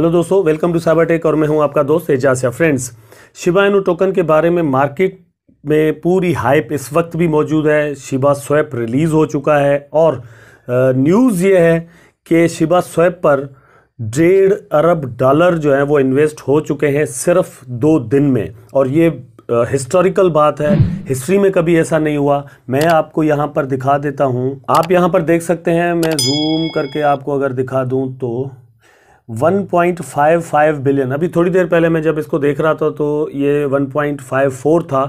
hello दोस्तों welcome to cyber tech और मैं हूं आपका दोस्त या फ्रेंड्स शिबाइनो टोकन के बारे में मार्केट में पूरी हाइप इस वक्त भी मौजूद है शिबा स्वैप रिलीज़ हो चुका है और न्यूज़ ये है कि शिबा स्वैप पर डेढ़ अरब डॉलर जो है वो इन्वेस्ट हो चुके हैं सिर्फ दो दिन में और ये हिस्टोरिकल बात है हिस्ट्री में कभी ऐसा नहीं हुआ मैं आपको यहाँ पर दिखा देता हूँ आप यहाँ पर देख सकते हैं मैं जूम करके आपको अगर दिखा दूँ तो 1.55 बिलियन अभी थोड़ी देर पहले मैं जब इसको देख रहा था तो ये 1.54 था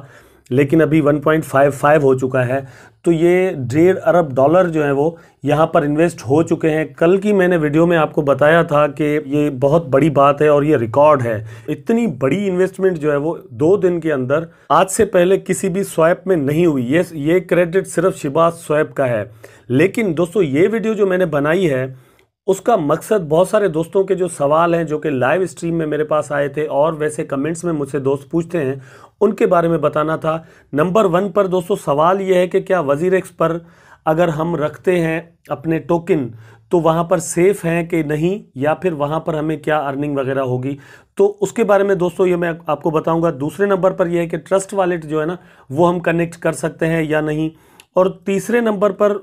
लेकिन अभी 1.55 हो चुका है तो ये डेढ़ अरब डॉलर जो है वो यहाँ पर इन्वेस्ट हो चुके हैं कल की मैंने वीडियो में आपको बताया था कि ये बहुत बड़ी बात है और ये रिकॉर्ड है इतनी बड़ी इन्वेस्टमेंट जो है वो दो दिन के अंदर आज से पहले किसी भी स्वैप में नहीं हुई ये ये क्रेडिट सिर्फ शिबाज स्वैप का है लेकिन दोस्तों ये वीडियो जो मैंने बनाई है उसका मकसद बहुत सारे दोस्तों के जो सवाल हैं जो कि लाइव स्ट्रीम में मेरे पास आए थे और वैसे कमेंट्स में मुझसे दोस्त पूछते हैं उनके बारे में बताना था नंबर वन पर दोस्तों सवाल यह है कि क्या वजीर एक्स पर अगर हम रखते हैं अपने टोकन तो वहाँ पर सेफ़ हैं कि नहीं या फिर वहाँ पर हमें क्या अर्निंग वगैरह होगी तो उसके बारे में दोस्तों ये मैं आपको बताऊँगा दूसरे नंबर पर यह है कि ट्रस्ट वॉलेट जो है ना वो हम कनेक्ट कर सकते हैं या नहीं और तीसरे नंबर पर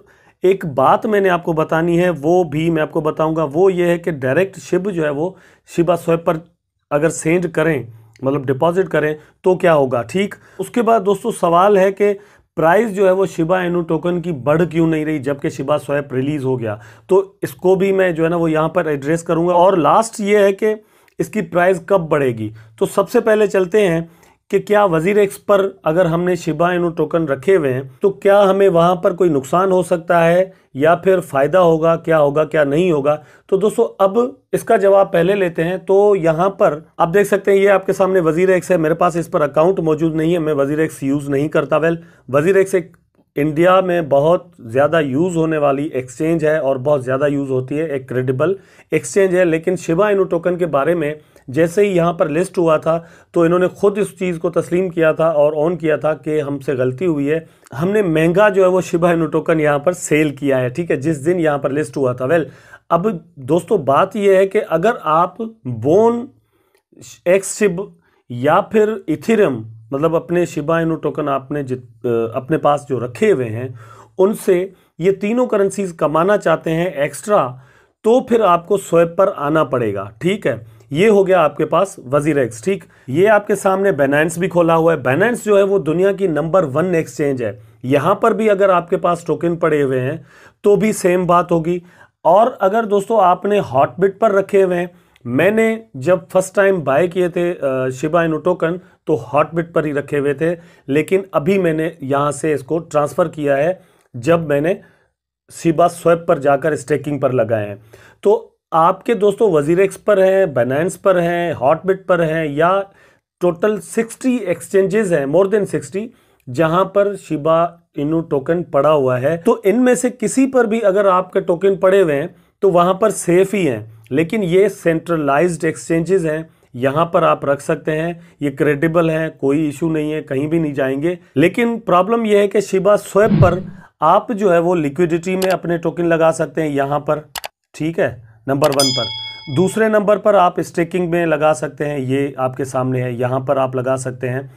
एक बात मैंने आपको बतानी है वो भी मैं आपको बताऊंगा वो ये है कि डायरेक्ट शिब जो है वो शिबा स्वैप पर अगर सेंड करें मतलब डिपॉजिट करें तो क्या होगा ठीक उसके बाद दोस्तों सवाल है कि प्राइस जो है वो शिबा एनू टोकन की बढ़ क्यों नहीं रही जबकि शिबा स्वैप रिलीज हो गया तो इसको भी मैं जो है ना वो यहाँ पर एड्रेस करूँगा और लास्ट ये है कि इसकी प्राइस कब बढ़ेगी तो सबसे पहले चलते हैं कि क्या वजीर एक्स पर अगर हमने शिबा इनो टोकन रखे हुए हैं तो क्या हमें वहाँ पर कोई नुकसान हो सकता है या फिर फ़ायदा होगा क्या होगा क्या नहीं होगा तो दोस्तों अब इसका जवाब पहले लेते हैं तो यहाँ पर आप देख सकते हैं ये आपके सामने वजीर एक्स है मेरे पास इस पर अकाउंट मौजूद नहीं है मैं वजीर एक्स यूज़ नहीं करता वेल वजीर एक्स एक इंडिया में बहुत ज़्यादा यूज़ होने वाली एक्सचेंज है और बहुत ज़्यादा यूज़ होती है एक क्रेडिबल एक्सचेंज है लेकिन शिबा इनो टोकन के बारे में जैसे ही यहाँ पर लिस्ट हुआ था तो इन्होंने खुद इस चीज़ को तस्लीम किया था और ऑन किया था कि हमसे गलती हुई है हमने महंगा जो है वो शिबा इनो टोकन यहाँ पर सेल किया है ठीक है जिस दिन यहाँ पर लिस्ट हुआ था वेल अब दोस्तों बात यह है कि अगर आप बोन एक्स या फिर इथिरम मतलब अपने शिबा इनो टोकन आपने जित अपने पास जो रखे हुए हैं उनसे ये तीनों करेंसीज कमाना चाहते हैं एक्स्ट्रा तो फिर आपको स्वेप पर आना पड़ेगा ठीक है ये हो गया आपके पास वजीर एक्स ठीक ये आपके सामने बैनांस भी खोला हुआ है बैनांस जो है वो दुनिया की नंबर वन एक्सचेंज है यहां पर भी अगर आपके पास टोकन पड़े हुए हैं तो भी सेम बात होगी और अगर दोस्तों आपने हॉटबिट पर रखे हुए हैं मैंने जब फर्स्ट टाइम बाय किए थे शिबा इनो टोकन तो हॉटबिट पर ही रखे हुए थे लेकिन अभी मैंने यहाँ से इसको ट्रांसफ़र किया है जब मैंने सीबा स्वेप पर जाकर स्टेकिंग पर लगाए हैं तो आपके दोस्तों वजीरेक्स पर हैं बनानस पर हैं हॉटबिट पर हैं या टोटल 60 एक्सचेंजेस हैं मोर देन 60 जहां पर शिबा इनू टोकन पड़ा हुआ है तो इनमें से किसी पर भी अगर आपके टोकन पड़े हुए हैं तो वहां पर सेफ ही हैं लेकिन ये सेंट्रलाइज्ड एक्सचेंजेस हैं यहाँ पर आप रख सकते हैं ये क्रेडिबल है कोई इशू नहीं है कहीं भी नहीं जाएंगे लेकिन प्रॉब्लम यह है कि शिबा स्वैप पर आप जो है वो लिक्विडिटी में अपने टोकन लगा सकते हैं यहाँ पर ठीक है नंबर वन पर दूसरे नंबर पर आप स्टेकिंग में लगा सकते हैं ये आपके सामने है यहाँ पर आप लगा सकते हैं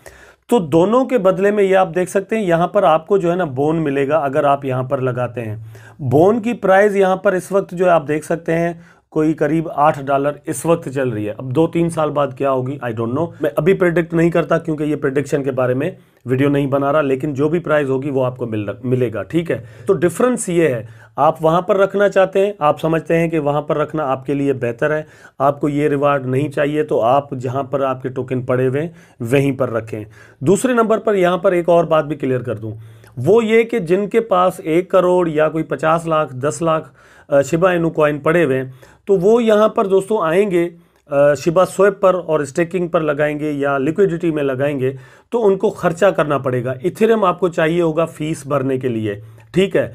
तो दोनों के बदले में ये आप देख सकते हैं यहाँ पर आपको जो है ना बोन मिलेगा अगर आप यहाँ पर लगाते हैं बोन की प्राइस यहाँ पर इस वक्त जो है आप देख सकते हैं कोई करीब आठ डॉलर इस वक्त चल रही है अब दो तीन साल बाद क्या होगी आई डोंट नो मैं अभी प्रिडिक्ट नहीं करता क्योंकि ये प्रिडिक्शन के बारे में वीडियो नहीं बना रहा लेकिन जो भी प्राइस होगी वो आपको मिल मिलेगा ठीक है तो डिफरेंस ये है आप वहां पर रखना चाहते हैं आप समझते हैं कि वहां पर रखना आपके लिए बेहतर है आपको ये रिवार्ड नहीं चाहिए तो आप जहां पर आपके टोकन पड़े हुए वहीं पर रखें दूसरे नंबर पर यहाँ पर एक और बात भी क्लियर कर दूँ वो ये कि जिनके पास एक करोड़ या कोई पचास लाख दस लाख शिबा इनू कॉइन पड़े हुए हैं तो वो यहाँ पर दोस्तों आएंगे शिबा स्वेप पर और स्टेकिंग पर लगाएंगे या लिक्विडिटी में लगाएंगे तो उनको खर्चा करना पड़ेगा इथेरियम आपको चाहिए होगा फीस भरने के लिए ठीक है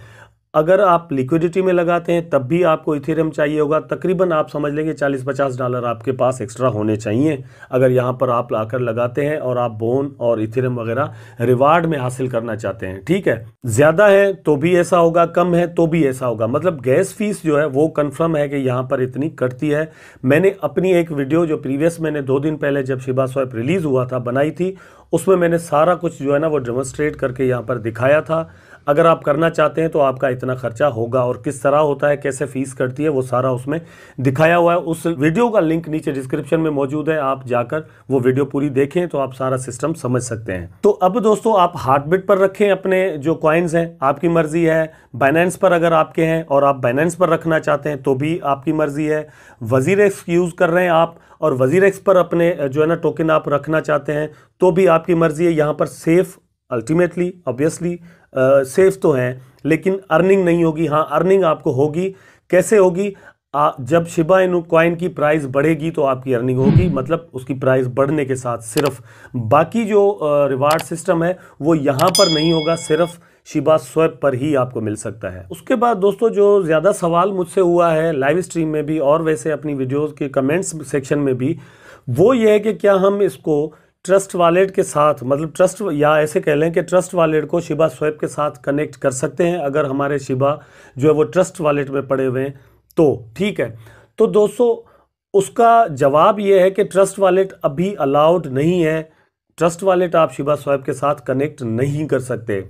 अगर आप लिक्विडिटी में लगाते हैं तब भी आपको इथेरियम चाहिए होगा तकरीबन आप समझ लेंगे चालीस पचास डॉलर आपके पास एक्स्ट्रा होने चाहिए अगर यहाँ पर आप लाकर लगाते हैं और आप बोन और इथेरियम वगैरह रिवार्ड में हासिल करना चाहते हैं ठीक है ज़्यादा है तो भी ऐसा होगा कम है तो भी ऐसा होगा मतलब गैस फीस जो है वो कन्फर्म है कि यहाँ पर इतनी कटती है मैंने अपनी एक वीडियो जो प्रीवियस मैंने दो दिन पहले जब शिबा स्वैप रिलीज़ हुआ था बनाई थी उसमें मैंने सारा कुछ जो है ना वो डेमोस्ट्रेट करके यहाँ पर दिखाया था अगर आप करना चाहते हैं तो आपका इतना खर्चा होगा और किस तरह होता है कैसे फीस कटती है वो सारा उसमें दिखाया हुआ है उस वीडियो का लिंक नीचे डिस्क्रिप्शन में मौजूद है आप जाकर वो वीडियो पूरी देखें तो आप सारा सिस्टम समझ सकते हैं तो अब दोस्तों आप हार्टबिट पर रखें अपने जो क्वाइंस हैं आपकी मर्जी है बाइनेंस पर अगर आपके हैं और आप बाइनेंस पर रखना चाहते हैं तो भी आपकी मर्जी है वजीर एक्स यूज़ कर रहे हैं आप और वजीर एक्स पर अपने जो है ना टोकन आप रखना चाहते हैं तो भी आपकी मर्जी है यहाँ पर सेफ अल्टीमेटली ऑब्वियसली सेफ तो हैं लेकिन अर्निंग नहीं होगी हाँ अर्निंग आपको होगी कैसे होगी आ, जब शिबा इन क्वाइन की प्राइस बढ़ेगी तो आपकी अर्निंग होगी मतलब उसकी प्राइस बढ़ने के साथ सिर्फ बाकी जो रिवार्ड सिस्टम है वो यहाँ पर नहीं होगा सिर्फ शिबा स्वैप पर ही आपको मिल सकता है उसके बाद दोस्तों जो ज़्यादा सवाल मुझसे हुआ है लाइव स्ट्रीम में भी और वैसे अपनी वीडियोज़ के कमेंट्स सेक्शन में भी वो ये है कि क्या हम इसको ट्रस्ट वॉलेट के साथ मतलब ट्रस्ट या ऐसे कह लें कि ट्रस्ट वॉलेट को शिबा स्वैप के साथ कनेक्ट कर सकते हैं अगर हमारे शिबा जो है वो ट्रस्ट वॉलेट में पड़े हुए हैं तो ठीक है तो दोस्तों उसका जवाब ये है कि ट्रस्ट वॉलेट अभी अलाउड नहीं है ट्रस्ट वॉलेट आप शिबा स्वैप के साथ कनेक्ट नहीं कर सकते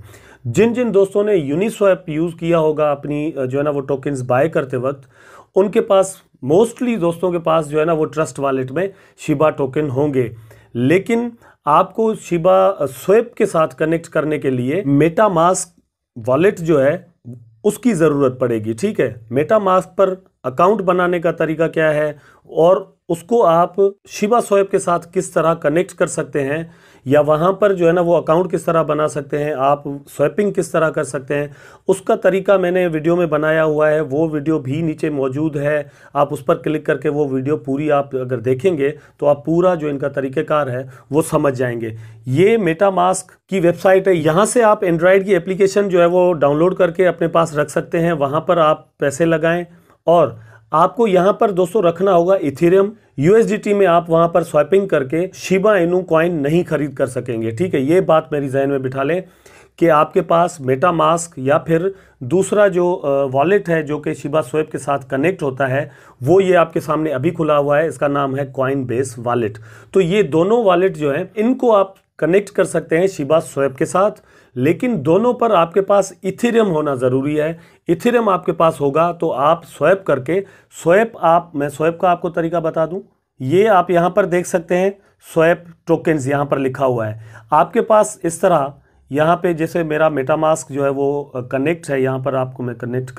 जिन जिन दोस्तों ने यूनिस्वैप यूज़ किया होगा अपनी जो है ना वो टोकन्स बाय करते वक्त उनके पास मोस्टली दोस्तों के पास जो है ना वो ट्रस्ट वॉलेट में शिबा टोकन होंगे लेकिन आपको शिबा स्वेप के साथ कनेक्ट करने के लिए मेटामास्क वॉलेट जो है उसकी ज़रूरत पड़ेगी ठीक है मेटामास्क पर अकाउंट बनाने का तरीका क्या है और उसको आप शिबा स्वेप के साथ किस तरह कनेक्ट कर सकते हैं या वहाँ पर जो है ना वो अकाउंट किस तरह बना सकते हैं आप स्वैपिंग किस तरह कर सकते हैं उसका तरीका मैंने वीडियो में बनाया हुआ है वो वीडियो भी नीचे मौजूद है आप उस पर क्लिक करके वो वीडियो पूरी आप अगर देखेंगे तो आप पूरा जो इनका तरीक़ेकार है वो समझ जाएंगे ये मेटामास्क की वेबसाइट है यहाँ से आप एंड्रॉयड की एप्लीकेशन जो है वो डाउनलोड करके अपने पास रख सकते हैं वहाँ पर आप पैसे लगाएं और आपको यहाँ पर दोस्तों रखना होगा इथेरियम यूएसडीटी में आप वहां पर स्वैपिंग करके शिबा इनू क्वाइन नहीं खरीद कर सकेंगे ठीक है ये बात मेरी जहन में बिठा लें कि आपके पास मेटा मास्क या फिर दूसरा जो वॉलेट है जो कि शिबा स्वेप के साथ कनेक्ट होता है वो ये आपके सामने अभी खुला हुआ है इसका नाम है क्वाइन बेस वॉलेट तो ये दोनों वॉलेट जो है इनको आप कनेक्ट कर सकते हैं शिबा स्वेप के साथ लेकिन दोनों पर आपके पास इथेरियम होना ज़रूरी है इथेरियम आपके पास होगा तो आप स्वैप करके स्वैप आप मैं स्वैप का आपको तरीका बता दूं ये आप यहां पर देख सकते हैं स्वैप टोकन्स यहां पर लिखा हुआ है आपके पास इस तरह यहाँ पे जैसे मेरा मेटामास्क जो है वो कनेक्ट है यहाँ पर आपको मैं कनेक्ट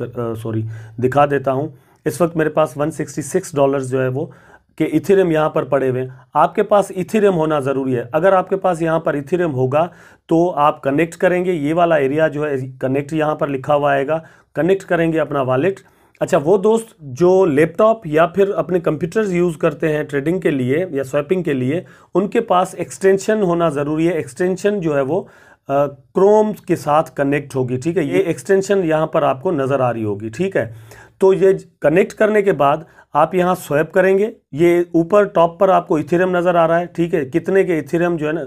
सॉरी दिखा देता हूँ इस वक्त मेरे पास 166 डॉलर्स जो है वो कि इथेरियम यहाँ पर पड़े हुए आपके पास इथेरियम होना ज़रूरी है अगर आपके पास यहाँ पर इथेरियम होगा तो आप कनेक्ट करेंगे ये वाला एरिया जो है कनेक्ट यहाँ पर लिखा हुआ आएगा कनेक्ट करेंगे अपना वॉलेट अच्छा वो दोस्त जो लैपटॉप या फिर अपने कंप्यूटर्स यूज़ करते हैं ट्रेडिंग के लिए या स्वैपिंग के लिए उनके पास एक्सटेंशन होना ज़रूरी है एक्सटेंशन जो है वो क्रोम के साथ कनेक्ट होगी ठीक है ये एक्सटेंशन यहाँ पर आपको नज़र आ रही होगी ठीक है तो ये कनेक्ट करने के बाद आप यहाँ स्वैप करेंगे ये ऊपर टॉप पर आपको इथेरियम नज़र आ रहा है ठीक है कितने के इथेरियम जो है ना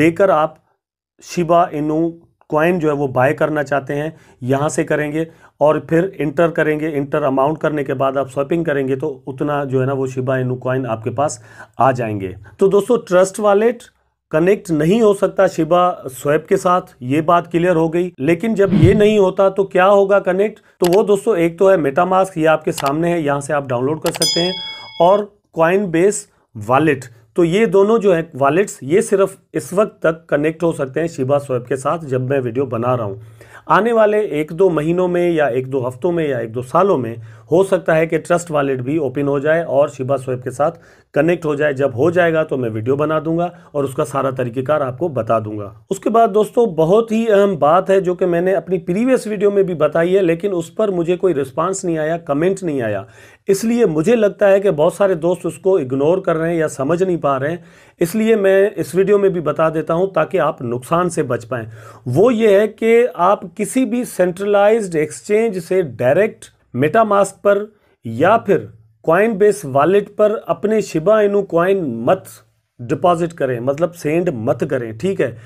देकर आप शिबा इनू क्वाइन जो है वो बाय करना चाहते हैं यहाँ से करेंगे और फिर इंटर करेंगे इंटर अमाउंट करने के बाद आप स्वैपिंग करेंगे तो उतना जो है ना वो शिबा इनू क्वाइन आपके पास आ जाएंगे तो दोस्तों ट्रस्ट वालेट कनेक्ट नहीं हो सकता शिबा स्वैप के साथ ये बात क्लियर हो गई लेकिन जब ये नहीं होता तो क्या होगा कनेक्ट तो वो दोस्तों एक तो है मेटामास्क ये आपके सामने है यहाँ से आप डाउनलोड कर सकते हैं और क्वाइन बेस वॉलेट तो ये दोनों जो है वॉलेट्स ये सिर्फ इस वक्त तक कनेक्ट हो सकते हैं शिबा स्वैप के साथ जब मैं वीडियो बना रहा हूँ आने वाले एक दो महीनों में या एक दो हफ्तों में या एक दो सालों में हो सकता है कि ट्रस्ट वॉलेट भी ओपन हो जाए और शिबा स्वेप के साथ कनेक्ट हो जाए जब हो जाएगा तो मैं वीडियो बना दूंगा और उसका सारा तरीक़ेकार आपको बता दूंगा उसके बाद दोस्तों बहुत ही अहम बात है जो कि मैंने अपनी प्रीवियस वीडियो में भी बताई है लेकिन उस पर मुझे कोई रिस्पांस नहीं आया कमेंट नहीं आया इसलिए मुझे लगता है कि बहुत सारे दोस्त उसको इग्नोर कर रहे हैं या समझ नहीं पा रहे हैं इसलिए मैं इस वीडियो में भी बता देता हूं ताकि आप नुकसान से बच पाएं वो ये है कि आप किसी भी सेंट्रलाइज्ड एक्सचेंज से डायरेक्ट मेटामास्क पर या फिर क्वाइन बेस वॉलेट पर अपने शिबा इनू क्वाइन मत डिपॉजिट करें मतलब सेंड मत करें ठीक है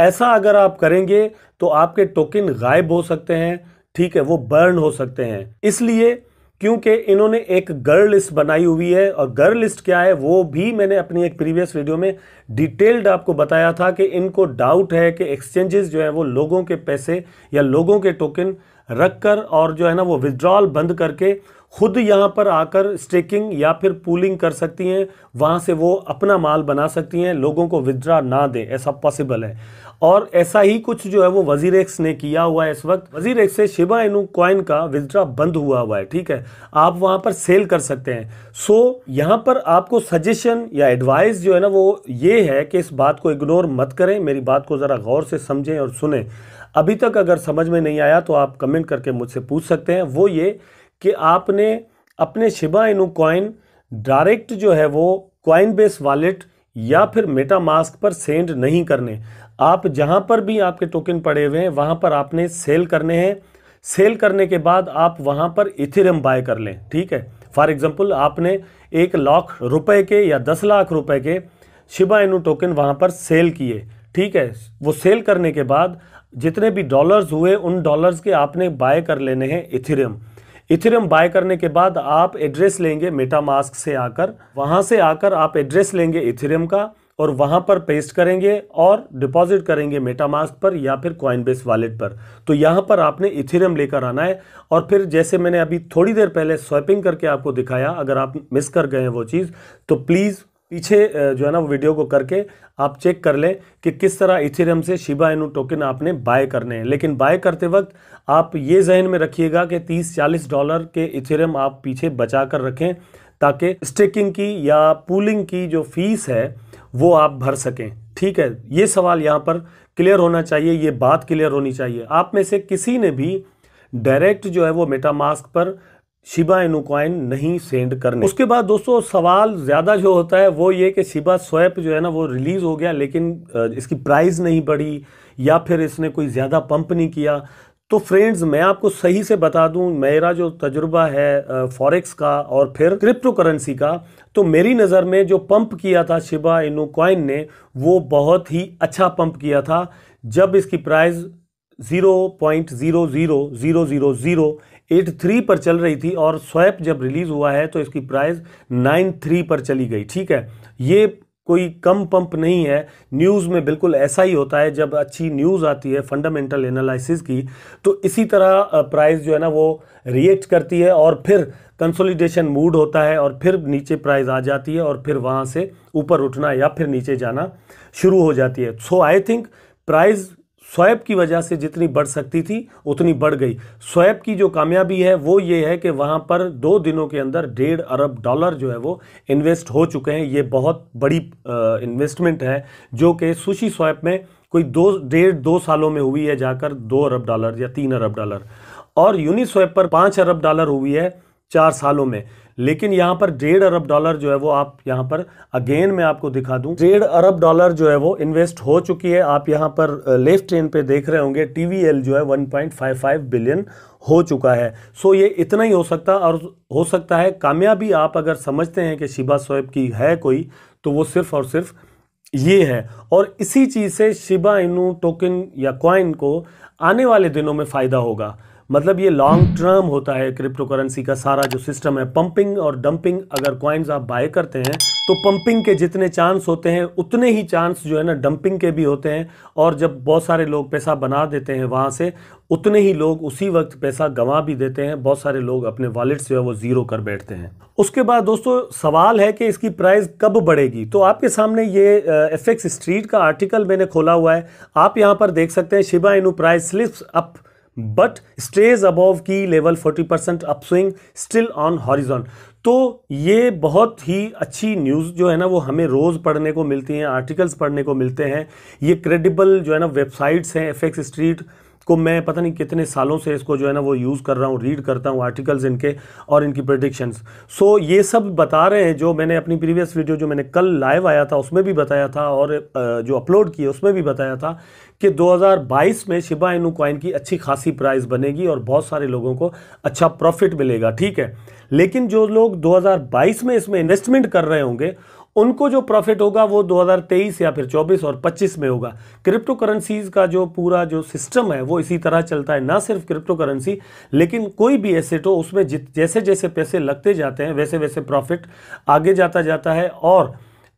ऐसा अगर आप करेंगे तो आपके टोकन गायब हो सकते हैं ठीक है वो बर्न हो सकते हैं इसलिए क्योंकि इन्होंने एक गर्ल लिस्ट बनाई हुई है और गर्ल लिस्ट क्या है वो भी मैंने अपनी एक प्रीवियस वीडियो में डिटेल्ड आपको बताया था कि इनको डाउट है कि एक्सचेंजेस जो है वो लोगों के पैसे या लोगों के टोकन रख कर और जो है ना वो विदड्रॉल बंद करके खुद यहाँ पर आकर स्टेकिंग या फिर पूलिंग कर सकती हैं वहाँ से वो अपना माल बना सकती हैं लोगों को विदड्रा ना दे ऐसा पॉसिबल है और ऐसा ही कुछ जो है वो वजीर एक्स ने किया हुआ है इस वक्त वजीर एक्स से शिबा इनू कॉइन का विदड्रा बंद हुआ हुआ है ठीक है आप वहाँ पर सेल कर सकते हैं सो यहाँ पर आपको सजेशन या एडवाइस जो है ना वो ये है कि इस बात को इग्नोर मत करें मेरी बात को ज़रा गौर से समझें और सुने अभी तक अगर समझ में नहीं आया तो आप कमेंट करके मुझसे पूछ सकते हैं वो ये कि आपने अपने शिबा इनू कॉइन डायरेक्ट जो है वो कॉइन बेस वॉलेट या फिर मेटा मास्क पर सेंड नहीं करने आप जहां पर भी आपके टोकन पड़े हुए हैं वहां पर आपने सेल करने हैं सेल करने के बाद आप वहां पर इथेरियम बाय कर लें ठीक है फॉर एग्जांपल आपने एक लाख रुपए के या दस लाख रुपए के शिबा इनू टोकन वहां पर सेल किए ठीक है वो सेल करने के बाद जितने भी डॉलर्स हुए उन डॉलर्स के आपने बाय कर लेने हैं इथेरियम इथेरियम बाय करने के बाद आप एड्रेस लेंगे मेटामास्क से आकर वहां से आकर आप एड्रेस लेंगे इथेरियम का और वहां पर पेस्ट करेंगे और डिपॉजिट करेंगे मेटामास्क पर या फिर कॉइनबेस वॉलेट पर तो यहां पर आपने इथेरियम लेकर आना है और फिर जैसे मैंने अभी थोड़ी देर पहले स्वैपिंग करके आपको दिखाया अगर आप मिस कर गए वो चीज़ तो प्लीज़ पीछे जो है ना वो वीडियो को करके आप चेक कर लें कि किस तरह इथेरियम से शिबा इनू टोकन आपने बाय करने हैं लेकिन बाय करते वक्त आप ये जहन में रखिएगा कि 30-40 डॉलर के इथेरियम आप पीछे बचा कर रखें ताकि स्टेकिंग की या पूलिंग की जो फीस है वो आप भर सकें ठीक है ये सवाल यहाँ पर क्लियर होना चाहिए ये बात क्लियर होनी चाहिए आप में से किसी ने भी डायरेक्ट जो है वो मेटामास्क पर शिबा इनोक्वाइन नहीं सेंड करने उसके बाद दोस्तों सवाल ज़्यादा जो होता है वो ये कि शिबा स्वैप जो है ना वो रिलीज़ हो गया लेकिन इसकी प्राइस नहीं बढ़ी या फिर इसने कोई ज़्यादा पंप नहीं किया तो फ्रेंड्स मैं आपको सही से बता दूं मेरा जो तजुर्बा है फॉरेक्स का और फिर क्रिप्टो करेंसी का तो मेरी नज़र में जो पंप किया था शिबा इनोक्वाइन ने वो बहुत ही अच्छा पंप किया था जब इसकी प्राइस 0.000083 पर चल रही थी और स्वैप जब रिलीज़ हुआ है तो इसकी प्राइस 93 पर चली गई ठीक है ये कोई कम पंप नहीं है न्यूज़ में बिल्कुल ऐसा ही होता है जब अच्छी न्यूज़ आती है फंडामेंटल एनालिसिस की तो इसी तरह प्राइस जो है ना वो रिएक्ट करती है और फिर कंसोलिडेशन मूड होता है और फिर नीचे प्राइस आ जाती है और फिर वहाँ से ऊपर उठना या फिर नीचे जाना शुरू हो जाती है so I think prize swap की वजह से जितनी बढ़ सकती थी उतनी बढ़ गई स्वैप की जो कामयाबी है वो ये है कि वहाँ पर दो दिनों के अंदर डेढ़ अरब डॉलर जो है वो इन्वेस्ट हो चुके हैं ये बहुत बड़ी इन्वेस्टमेंट है जो कि सुशी स्वैप में कोई दो डेढ़ दो सालों में हुई है जाकर दो अरब डॉलर या तीन अरब डॉलर और यूनिस्वैप पर पाँच अरब डॉलर हुई है चार सालों में लेकिन यहां पर डेढ़ अरब डॉलर जो है वो आप यहां पर अगेन मैं आपको दिखा दूं डेढ़ अरब डॉलर जो है वो इन्वेस्ट हो चुकी है आप यहां पर लेफ्ट ट्रेन पे देख रहे होंगे टीवीएल जो है 1.55 बिलियन हो चुका है सो ये इतना ही हो सकता और हो सकता है कामयाबी आप अगर समझते हैं कि शिबा सोएब की है कोई तो वो सिर्फ और सिर्फ ये है और इसी चीज़ से शिबा इनू टोकन या क्वाइन को आने वाले दिनों में फ़ायदा होगा मतलब ये लॉन्ग टर्म होता है क्रिप्टो करेंसी का सारा जो सिस्टम है पंपिंग और डंपिंग अगर क्वाइंस आप बाय करते हैं तो पंपिंग के जितने चांस होते हैं उतने ही चांस जो है ना डंपिंग के भी होते हैं और जब बहुत सारे लोग पैसा बना देते हैं वहाँ से उतने ही लोग उसी वक्त पैसा गंवा भी देते हैं बहुत सारे लोग अपने वॉलेट से वो ज़ीरो कर बैठते हैं उसके बाद दोस्तों सवाल है कि इसकी प्राइस कब बढ़ेगी तो आपके सामने ये एफ एक्स स्ट्रीट का आर्टिकल मैंने खोला हुआ है आप यहाँ पर देख सकते हैं Shiba Inu price slips up but stays above key level 40 percent upswing still on horizon तो ये बहुत ही अच्छी न्यूज़ जो है ना वो हमें रोज़ पढ़ने को मिलती हैं आर्टिकल्स पढ़ने को मिलते हैं ये क्रेडिबल जो है ना वेबसाइट्स हैं एफ स्ट्रीट को मैं पता नहीं कितने सालों से इसको जो है ना वो यूज़ कर रहा हूँ रीड करता हूँ आर्टिकल्स इनके और इनकी प्रडिक्शंस सो so, ये सब बता रहे हैं जो मैंने अपनी प्रीवियस वीडियो जो मैंने कल लाइव आया था उसमें भी बताया था और जो अपलोड किया उसमें भी बताया था कि 2022 में शिबा इनू कॉइन की अच्छी खासी प्राइस बनेगी और बहुत सारे लोगों को अच्छा प्रॉफिट मिलेगा ठीक है लेकिन जो लोग 2022 में इसमें इन्वेस्टमेंट कर रहे होंगे उनको जो प्रॉफिट होगा वो 2023 या फिर 24 और 25 में होगा क्रिप्टो करेंसीज का जो पूरा जो सिस्टम है वो इसी तरह चलता है ना सिर्फ क्रिप्टो करेंसी लेकिन कोई भी एसेट हो उसमें जैसे जैसे पैसे लगते जाते हैं वैसे वैसे प्रॉफिट आगे जाता जाता है और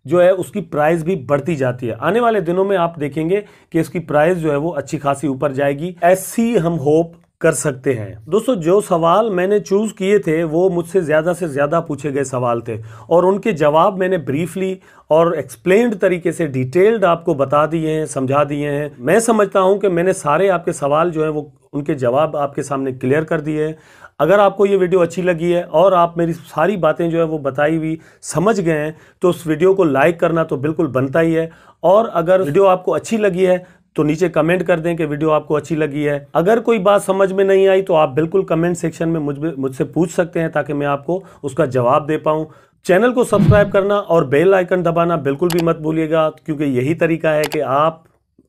जो है उसकी प्राइस भी बढ़ती जाती है आने वाले दिनों में आप देखेंगे कि इसकी प्राइस जो है वो अच्छी खासी ऊपर जाएगी ऐसी हम होप कर सकते हैं दोस्तों जो सवाल मैंने चूज़ किए थे वो मुझसे ज़्यादा से ज़्यादा पूछे गए सवाल थे और उनके जवाब मैंने ब्रीफली और एक्सप्लेन्ड तरीके से डिटेल्ड आपको बता दिए हैं समझा दिए हैं मैं समझता हूं कि मैंने सारे आपके सवाल जो है वो उनके जवाब आपके सामने क्लियर कर दिए हैं अगर आपको ये वीडियो अच्छी लगी है और आप मेरी सारी बातें जो है वो बताई हुई समझ गए हैं तो उस वीडियो को लाइक करना तो बिल्कुल बनता ही है और अगर वीडियो आपको अच्छी लगी है तो नीचे कमेंट कर दें कि वीडियो आपको अच्छी लगी है अगर कोई बात समझ में नहीं आई तो आप बिल्कुल कमेंट सेक्शन में मुझ मुझसे पूछ सकते हैं ताकि मैं आपको उसका जवाब दे पाऊँ चैनल को सब्सक्राइब करना और बेल आइकन दबाना बिल्कुल भी मत भूलिएगा क्योंकि यही तरीका है कि आप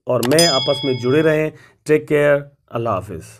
और मैं आपस में जुड़े रहें टेक केयर अल्लाह हाफिज़